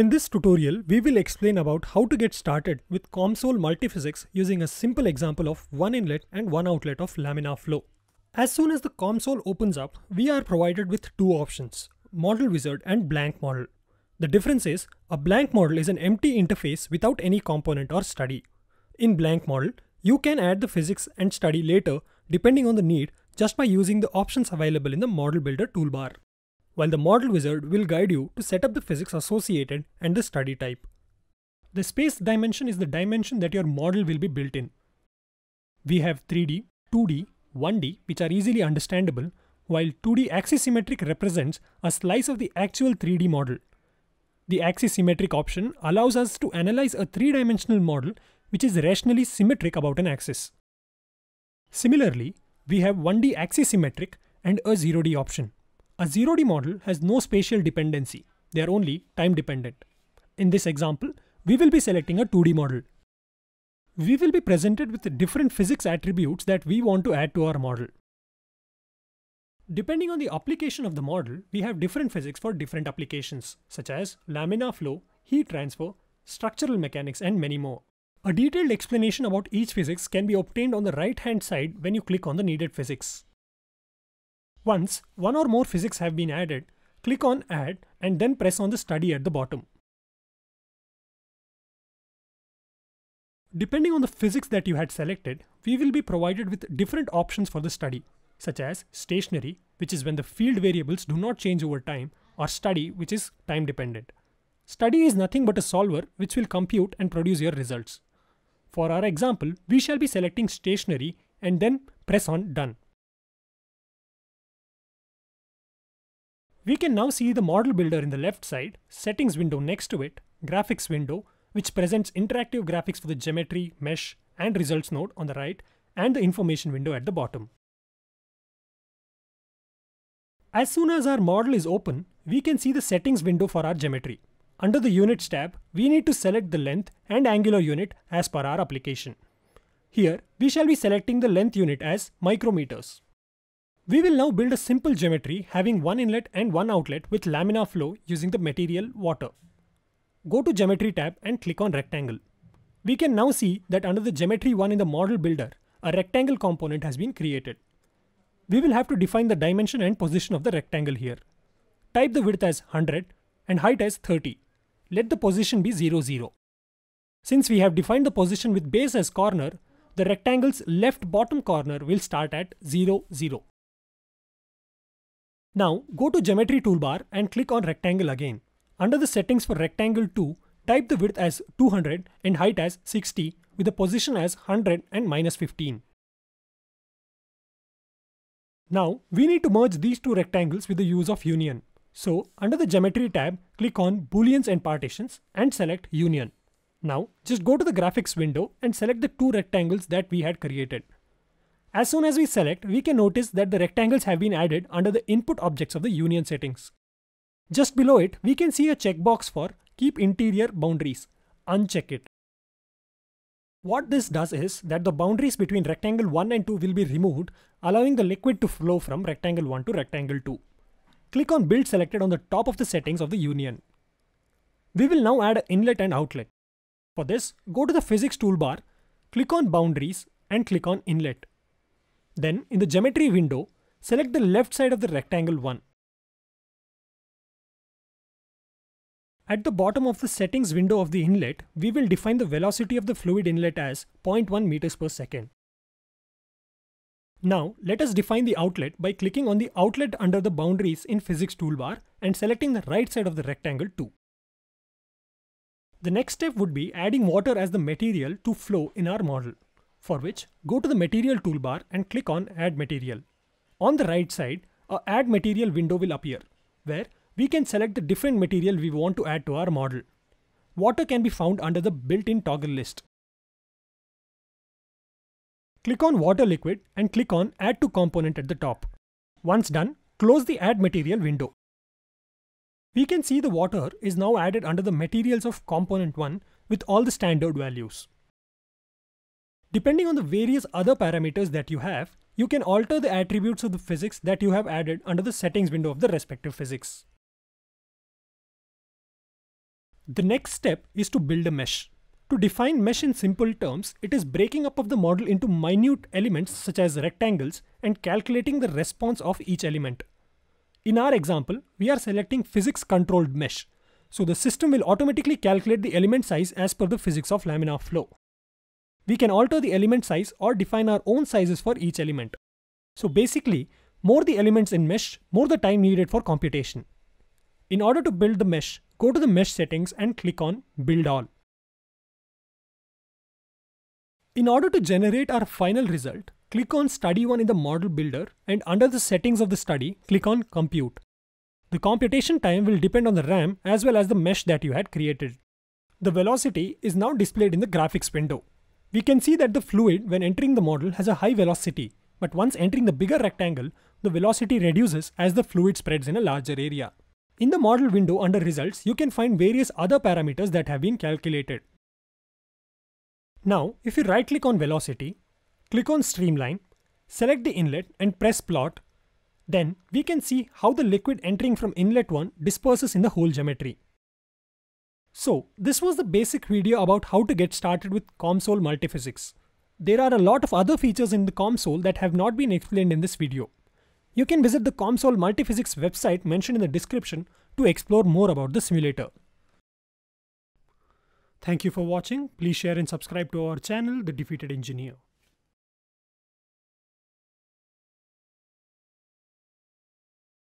In this tutorial, we will explain about how to get started with COMSOL multiphysics using a simple example of one inlet and one outlet of laminar flow. As soon as the COMSOL opens up, we are provided with two options, model wizard and blank model. The difference is, a blank model is an empty interface without any component or study. In blank model, you can add the physics and study later depending on the need just by using the options available in the model builder toolbar while the model wizard will guide you to set up the physics associated and the study type. The space dimension is the dimension that your model will be built in. We have 3D, 2D, 1D which are easily understandable, while 2D axisymmetric represents a slice of the actual 3D model. The axisymmetric option allows us to analyze a three-dimensional model which is rationally symmetric about an axis. Similarly, we have 1D axisymmetric and a 0D option. A zero-D model has no spatial dependency. They are only time dependent. In this example, we will be selecting a 2D model. We will be presented with different physics attributes that we want to add to our model. Depending on the application of the model, we have different physics for different applications, such as laminar flow, heat transfer, structural mechanics, and many more. A detailed explanation about each physics can be obtained on the right hand side when you click on the needed physics. Once one or more physics have been added, click on add and then press on the study at the bottom. Depending on the physics that you had selected, we will be provided with different options for the study, such as stationary, which is when the field variables do not change over time, or study, which is time dependent. Study is nothing but a solver which will compute and produce your results. For our example, we shall be selecting stationary and then press on done. We can now see the model builder in the left side, settings window next to it, graphics window, which presents interactive graphics for the geometry, mesh, and results node on the right, and the information window at the bottom. As soon as our model is open, we can see the settings window for our geometry. Under the Units tab, we need to select the length and angular unit as per our application. Here, we shall be selecting the length unit as micrometers. We will now build a simple geometry having one inlet and one outlet with laminar flow using the material water. Go to geometry tab and click on rectangle. We can now see that under the geometry 1 in the model builder, a rectangle component has been created. We will have to define the dimension and position of the rectangle here. Type the width as 100 and height as 30. Let the position be 0, 0. Since we have defined the position with base as corner, the rectangle's left bottom corner will start at 0, 0. Now go to geometry toolbar and click on rectangle again. Under the settings for rectangle 2, type the width as 200 and height as 60 with the position as 100 and minus 15. Now we need to merge these two rectangles with the use of union. So under the geometry tab, click on booleans and partitions and select union. Now just go to the graphics window and select the two rectangles that we had created. As soon as we select, we can notice that the rectangles have been added under the input objects of the union settings. Just below it, we can see a checkbox for keep interior boundaries, uncheck it. What this does is that the boundaries between rectangle 1 and 2 will be removed, allowing the liquid to flow from rectangle 1 to rectangle 2. Click on build selected on the top of the settings of the union. We will now add an inlet and outlet. For this, go to the physics toolbar, click on boundaries and click on inlet. Then in the geometry window, select the left side of the rectangle 1. At the bottom of the settings window of the inlet, we will define the velocity of the fluid inlet as 0.1 meters per second. Now, let us define the outlet by clicking on the outlet under the boundaries in physics toolbar and selecting the right side of the rectangle two. The next step would be adding water as the material to flow in our model for which go to the material toolbar and click on add material. On the right side, a add material window will appear where we can select the different material we want to add to our model. Water can be found under the built-in toggle list. Click on water liquid and click on add to component at the top. Once done, close the add material window. We can see the water is now added under the materials of component 1 with all the standard values. Depending on the various other parameters that you have, you can alter the attributes of the physics that you have added under the settings window of the respective physics. The next step is to build a mesh. To define mesh in simple terms, it is breaking up of the model into minute elements such as rectangles and calculating the response of each element. In our example, we are selecting physics controlled mesh, so the system will automatically calculate the element size as per the physics of laminar flow we can alter the element size or define our own sizes for each element. So basically, more the elements in mesh, more the time needed for computation. In order to build the mesh, go to the mesh settings and click on build all. In order to generate our final result, click on study 1 in the model builder and under the settings of the study, click on compute. The computation time will depend on the RAM as well as the mesh that you had created. The velocity is now displayed in the graphics window. We can see that the fluid when entering the model has a high velocity, but once entering the bigger rectangle, the velocity reduces as the fluid spreads in a larger area. In the model window under results, you can find various other parameters that have been calculated. Now, if you right click on velocity, click on streamline, select the inlet and press plot, then we can see how the liquid entering from inlet 1 disperses in the whole geometry. So this was the basic video about how to get started with COMSOL multiphysics. There are a lot of other features in the COMSOL that have not been explained in this video. You can visit the COMSOL multiphysics website mentioned in the description to explore more about the simulator. Thank you for watching. Please share and subscribe to our channel, The Defeated Engineer.